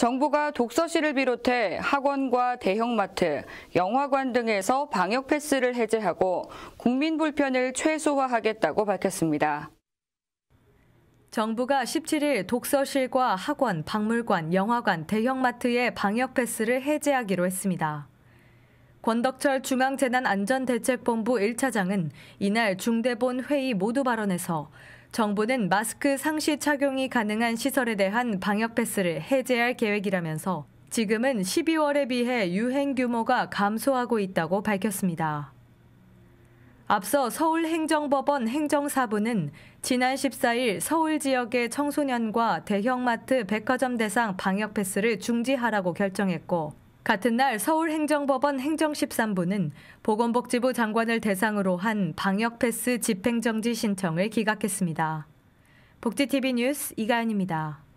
정부가 독서실을 비롯해 학원과 대형마트, 영화관 등에서 방역 패스를 해제하고 국민 불편을 최소화하겠다고 밝혔습니다. 정부가 17일 독서실과 학원, 박물관, 영화관, 대형마트의 방역 패스를 해제하기로 했습니다. 권덕철 중앙재난안전대책본부 1차장은 이날 중대본 회의 모두 발언에서 정부는 마스크 상시 착용이 가능한 시설에 대한 방역 패스를 해제할 계획이라면서 지금은 12월에 비해 유행 규모가 감소하고 있다고 밝혔습니다. 앞서 서울행정법원 행정사부는 지난 14일 서울 지역의 청소년과 대형마트 백화점 대상 방역 패스를 중지하라고 결정했고 같은 날 서울행정법원 행정 13부는 보건복지부 장관을 대상으로 한 방역패스 집행정지 신청을 기각했습니다. 복지TV 뉴스 이가연입니다.